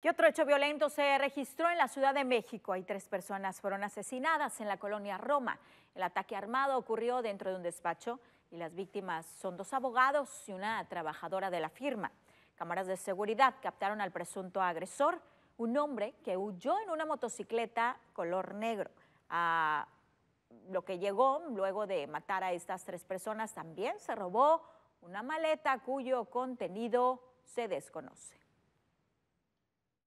¿Qué otro hecho violento se registró en la Ciudad de México? Hay tres personas fueron asesinadas en la colonia Roma. El ataque armado ocurrió dentro de un despacho y las víctimas son dos abogados y una trabajadora de la firma. Cámaras de seguridad captaron al presunto agresor, un hombre que huyó en una motocicleta color negro. A lo que llegó luego de matar a estas tres personas también se robó una maleta cuyo contenido se desconoce.